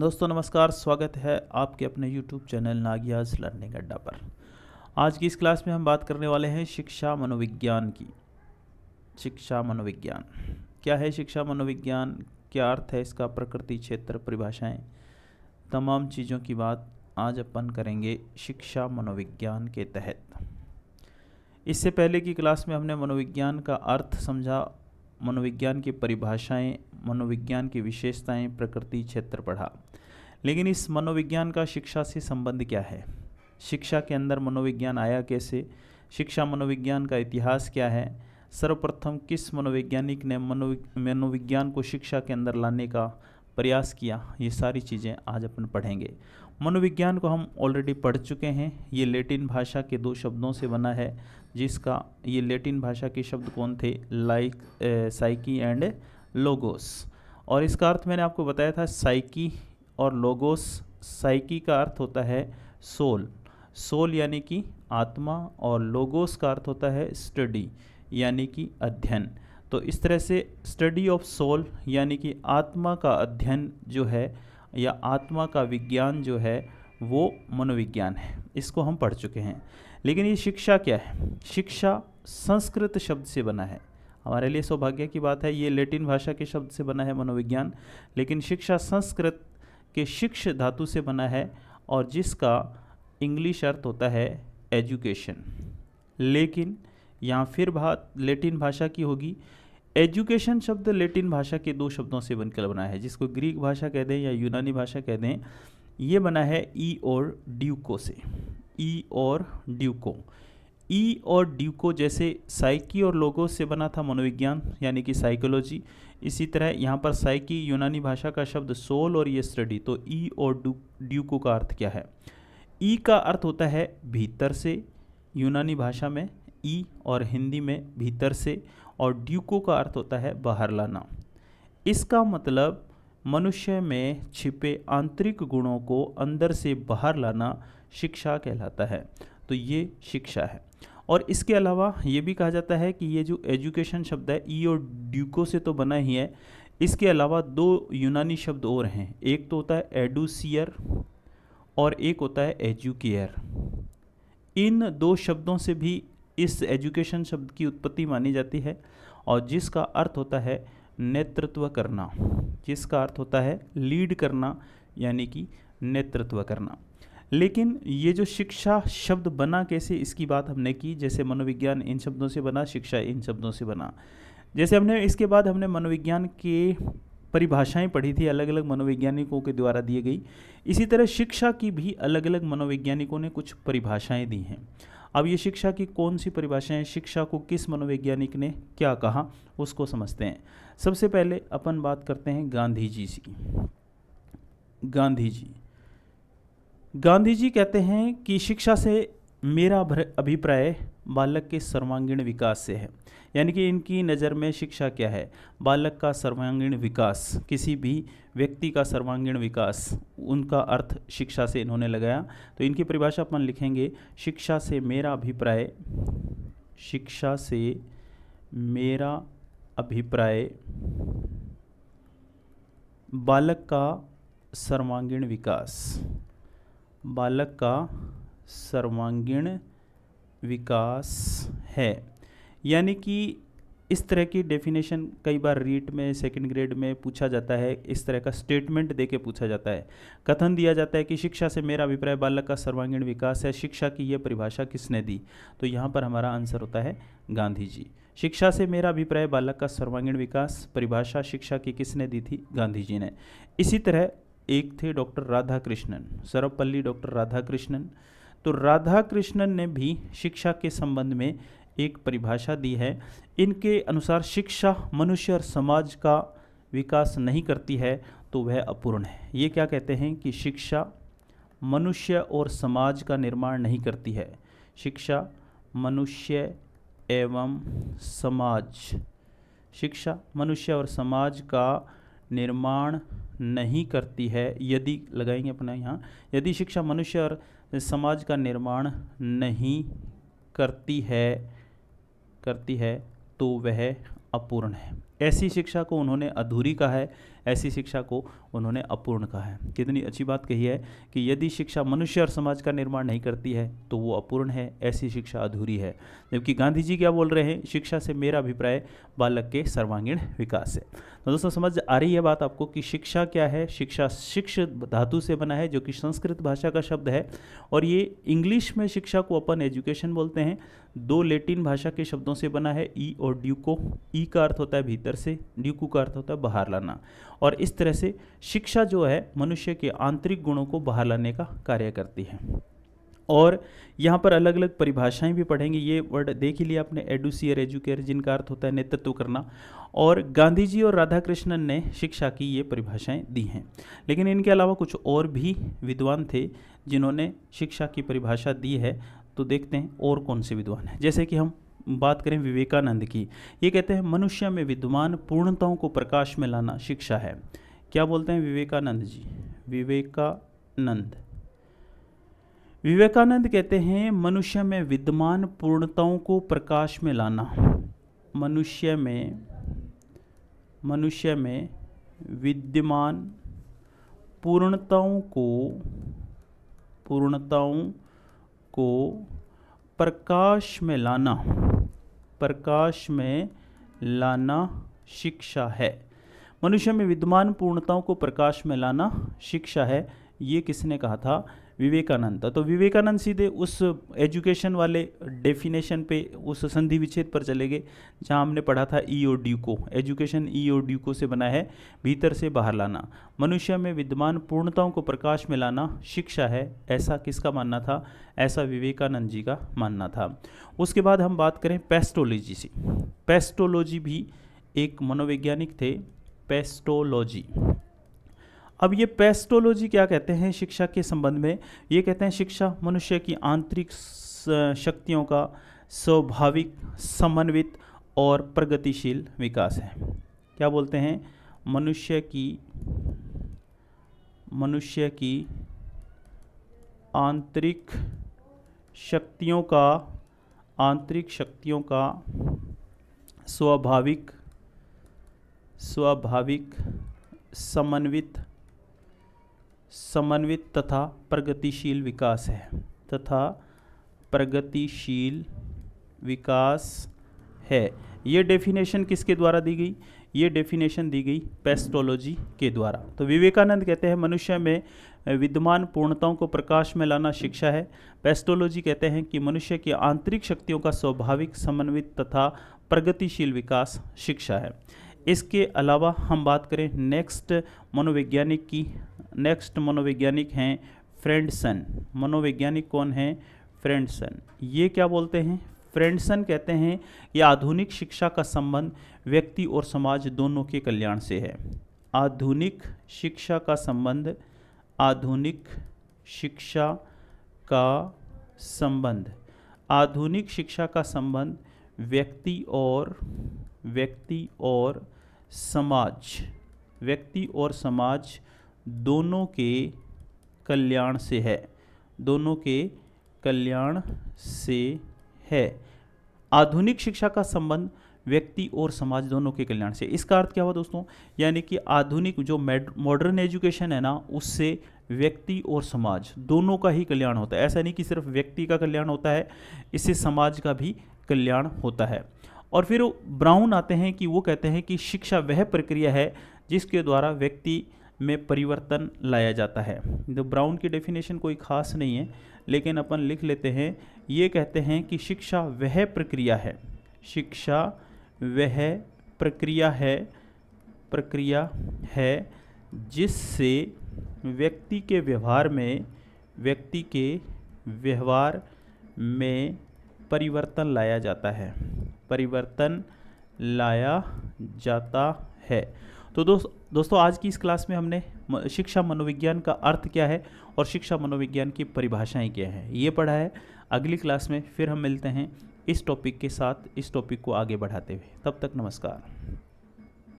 दोस्तों नमस्कार स्वागत है आपके अपने YouTube चैनल नागियाज लर्निंग अड्डा पर आज की इस क्लास में हम बात करने वाले हैं शिक्षा मनोविज्ञान की शिक्षा मनोविज्ञान क्या है शिक्षा मनोविज्ञान क्या अर्थ है इसका प्रकृति क्षेत्र परिभाषाएं तमाम चीज़ों की बात आज अपन करेंगे शिक्षा मनोविज्ञान के तहत इससे पहले की क्लास में हमने मनोविज्ञान का अर्थ समझा मनोविज्ञान की परिभाषाएँ मनोविज्ञान की विशेषताएं प्रकृति क्षेत्र पढ़ा हाँ। लेकिन इस मनोविज्ञान का शिक्षा से संबंध क्या है शिक्षा के अंदर मनोविज्ञान आया कैसे शिक्षा मनोविज्ञान का इतिहास क्या है सर्वप्रथम किस मनोवैज्ञानिक ने मनोविज्ञान को शिक्षा के अंदर लाने का प्रयास किया ये सारी चीज़ें आज अपन पढ़ेंगे मनोविज्ञान को हम ऑलरेडी पढ़ चुके हैं ये लेटिन भाषा के दो शब्दों से बना है जिसका ये लेटिन भाषा के शब्द कौन थे लाइक साइकी एंड लोगोस और इसका अर्थ मैंने आपको बताया था साइकी और लोगोस साइकी का अर्थ होता है सोल सोल यानी कि आत्मा और लोगोस का अर्थ होता है स्टडी यानी कि अध्ययन तो इस तरह से स्टडी ऑफ सोल यानी कि आत्मा का अध्ययन जो है या आत्मा का विज्ञान जो है वो मनोविज्ञान है इसको हम पढ़ चुके हैं लेकिन ये शिक्षा क्या है शिक्षा संस्कृत शब्द से बना है हमारे लिए सौभाग्य की बात है ये लेटिन भाषा के शब्द से बना है मनोविज्ञान लेकिन शिक्षा संस्कृत के शिक्ष धातु से बना है और जिसका इंग्लिश अर्थ होता है एजुकेशन लेकिन यहाँ फिर बात लेटिन भाषा की होगी एजुकेशन शब्द लेटिन भाषा के दो शब्दों से बनकर बना है जिसको ग्रीक भाषा कह दें या यूनानी भाषा कह दें ये बना है ई और ड्यूको से ई और ड्यूको ई और ड्यू को जैसे साइकी और लोगों से बना था मनोविज्ञान यानी कि साइकोलॉजी इसी तरह यहाँ पर साइकी यूनानी भाषा का शब्द सोल और ये स्टडी तो ई और ड्यूको का अर्थ क्या है ई का अर्थ होता है भीतर से यूनानी भाषा में ई और हिंदी में भीतर से और ड्यूको का अर्थ होता है बाहर लाना इसका मतलब मनुष्य में छिपे आंतरिक गुणों को अंदर से बाहर लाना शिक्षा कहलाता है तो ये शिक्षा है और इसके अलावा ये भी कहा जाता है कि ये जो एजुकेशन शब्द है ई और ड्यूको से तो बना ही है इसके अलावा दो यूनानी शब्द और हैं एक तो होता है एडूसियर और एक होता है एजुकेयर इन दो शब्दों से भी इस एजुकेशन शब्द की उत्पत्ति मानी जाती है और जिसका अर्थ होता है नेतृत्व करना जिसका अर्थ होता है लीड करना यानी कि नेतृत्व करना लेकिन ये जो शिक्षा शब्द बना कैसे इसकी बात हमने की जैसे मनोविज्ञान इन शब्दों से बना शिक्षा इन शब्दों से बना जैसे हमने इसके बाद हमने मनोविज्ञान के परिभाषाएं पढ़ी थी अलग अलग मनोवैज्ञानिकों के द्वारा दी गई इसी तरह शिक्षा की भी अलग अलग मनोवैज्ञानिकों ने कुछ परिभाषाएं दी हैं अब ये शिक्षा की कौन सी परिभाषाएं शिक्षा को किस मनोवैज्ञानिक ने क्या कहा उसको समझते हैं सबसे पहले अपन बात करते हैं गांधी जी की गांधी जी गांधी जी कहते हैं कि शिक्षा से मेरा अभिप्राय बालक के सर्वांगीण विकास से है यानी कि इनकी नज़र में शिक्षा क्या है बालक का सर्वांगीण विकास किसी भी व्यक्ति का सर्वांगीण विकास उनका अर्थ शिक्षा से इन्होंने लगाया तो इनकी परिभाषा अपन लिखेंगे शिक्षा से मेरा अभिप्राय शिक्षा से मेरा अभिप्राय बालक का सर्वांगीण विकास बालक का सर्वांगीण विकास है यानी कि इस तरह की डेफिनेशन कई बार रीट में सेकंड ग्रेड में पूछा जाता है इस तरह का स्टेटमेंट देके पूछा जाता है कथन दिया जाता है कि शिक्षा से मेरा अभिप्राय बालक का सर्वांगीण विकास है शिक्षा की यह परिभाषा किसने दी तो यहाँ पर हमारा आंसर होता है गांधी जी शिक्षा से मेरा अभिप्राय बालक का सर्वांगीण विकास परिभाषा शिक्षा की किसने दी थी गांधी जी ने इसी तरह एक थे doctor Radhakrishnan Sarvepalli doctor Radhakrishnan तो राधा कृष्णन ने भी शिक्षा के संबंध में एक परिभाषा दी है इनके अनुसार शिक्षा मनुष्य और समाज का विकास नहीं करती है तो वह अपूर्ण है ये क्या कहते हैं कि शिक्षा मनुष्य और समाज का निर्माण नहीं करती है शिक्षा मनुष्य एवं समाज शिक्षा मनुष्य और समाज का निर्माण नहीं करती है यदि लगाएंगे अपना यहाँ यदि शिक्षा मनुष्य और समाज का निर्माण नहीं करती है करती है तो वह अपूर्ण है ऐसी शिक्षा को उन्होंने अधूरी कहा है ऐसी शिक्षा को उन्होंने अपूर्ण कहा है कितनी अच्छी बात कही है कि यदि शिक्षा मनुष्य और समाज का निर्माण नहीं करती है तो वो अपूर्ण है ऐसी शिक्षा अधूरी है जबकि गांधी जी क्या बोल रहे हैं शिक्षा से मेरा अभिप्राय बालक के सर्वांगीण विकास है तो दोस्तों समझ आ रही है बात आपको कि शिक्षा क्या है शिक्षा शिक्ष धातु से बना है जो कि संस्कृत भाषा का शब्द है और ये इंग्लिश में शिक्षा को अपन एजुकेशन बोलते हैं दो लेटिन भाषा के शब्दों से बना है ई और ड्यू को ई का अर्थ होता है भीतर भीतर से ड्यूकू का अर्थ होता है बाहर लाना और इस तरह से शिक्षा जो है मनुष्य के आंतरिक गुणों को बाहर लाने का कार्य करती है और यहाँ पर अलग अलग परिभाषाएं भी पढ़ेंगे ये वर्ड देख ही लिया आपने एडुसियर एजुकेयर जिनका अर्थ होता है नेतृत्व करना और गांधी जी और राधा कृष्णन ने शिक्षा की ये परिभाषाएं दी हैं लेकिन इनके अलावा कुछ और भी विद्वान थे जिन्होंने शिक्षा की परिभाषा दी है तो देखते हैं और कौन से विद्वान हैं जैसे कि हम बात करें विवेकानंद की ये कहते हैं मनुष्य में विद्यमान पूर्णताओं को प्रकाश में लाना शिक्षा है क्या बोलते हैं विवेकानंद जी विवेकानंद विवेकानंद कहते हैं मनुष्य में विद्यमान पूर्णताओं को प्रकाश में लाना मनुष्य में मनुष्य में विद्यमान पूर्णताओं को पूर्णताओं को प्रकाश में लाना प्रकाश में लाना शिक्षा है मनुष्य में विद्यमान पूर्णताओं को प्रकाश में लाना शिक्षा है ये किसने कहा था विवेकानंद था तो विवेकानंद सीधे उस एजुकेशन वाले डेफिनेशन पे उस संधि विच्छेद पर चले गए जहाँ हमने पढ़ा था ई ओ ड्यू को एजुकेशन ई ओ ड्यू को से बना है भीतर से बाहर लाना मनुष्य में विद्यमान पूर्णताओं को प्रकाश में लाना शिक्षा है ऐसा किसका मानना था ऐसा विवेकानंद जी का मानना था उसके बाद हम बात करें पेस्टोलॉजी से पेस्टोलॉजी भी एक मनोवैज्ञानिक थे पेस्टोलॉजी अब ये पेस्टोलॉजी क्या कहते हैं शिक्षा के संबंध में ये कहते हैं शिक्षा मनुष्य की आंतरिक शक्तियों का स्वाभाविक समन्वित और प्रगतिशील विकास है क्या बोलते हैं मनुष्य की मनुष्य की आंतरिक शक्तियों का आंतरिक शक्तियों का स्वाभाविक स्वाभाविक समन्वित समन्वित तथा प्रगतिशील विकास है तथा प्रगतिशील विकास है ये डेफिनेशन किसके द्वारा दी गई ये डेफिनेशन दी गई पेस्टोलॉजी के द्वारा तो विवेकानंद कहते हैं मनुष्य में विद्यमान पूर्णताओं को प्रकाश में लाना शिक्षा है पेस्टोलॉजी कहते हैं कि मनुष्य की आंतरिक शक्तियों का स्वाभाविक समन्वित तथा प्रगतिशील विकास शिक्षा है इसके अलावा हम बात करें नेक्स्ट मनोवैज्ञानिक की नेक्स्ट मनोवैज्ञानिक हैं फ्रेंडसन मनोवैज्ञानिक कौन है फ्रेंडसन ये क्या बोलते हैं फ्रेंडसन कहते हैं कि आधुनिक शिक्षा का संबंध व्यक्ति और समाज दोनों के कल्याण से है आधुनिक शिक्षा का संबंध आधुनिक शिक्षा का संबंध आधुनिक शिक्षा का संबंध व्यक्ति और व्यक्ति और समाज व्यक्ति और समाज दोनों के कल्याण से है दोनों के कल्याण से है आधुनिक शिक्षा का संबंध व्यक्ति और समाज दोनों के कल्याण से इसका अर्थ क्या हुआ दोस्तों यानी कि आधुनिक जो मॉडर्न एजुकेशन है ना उससे व्यक्ति और समाज दोनों का ही कल्याण होता है ऐसा नहीं कि सिर्फ व्यक्ति का कल्याण होता है इससे समाज का भी कल्याण होता है और फिर ब्राउन आते हैं कि वो कहते हैं कि शिक्षा वह प्रक्रिया है जिसके द्वारा व्यक्ति में परिवर्तन लाया जाता है तो ब्राउन की डेफिनेशन कोई खास नहीं है लेकिन अपन लिख लेते हैं ये कहते हैं कि शिक्षा वह प्रक्रिया है शिक्षा वह प्रक्रिया है प्रक्रिया है जिससे व्यक्ति के व्यवहार में व्यक्ति के व्यवहार में परिवर्तन लाया जाता है परिवर्तन लाया जाता है तो दोस्त दोस्तों आज की इस क्लास में हमने शिक्षा मनोविज्ञान का अर्थ क्या है और शिक्षा मनोविज्ञान की परिभाषाएं क्या हैं ये पढ़ा है अगली क्लास में फिर हम मिलते हैं इस टॉपिक के साथ इस टॉपिक को आगे बढ़ाते हुए तब तक नमस्कार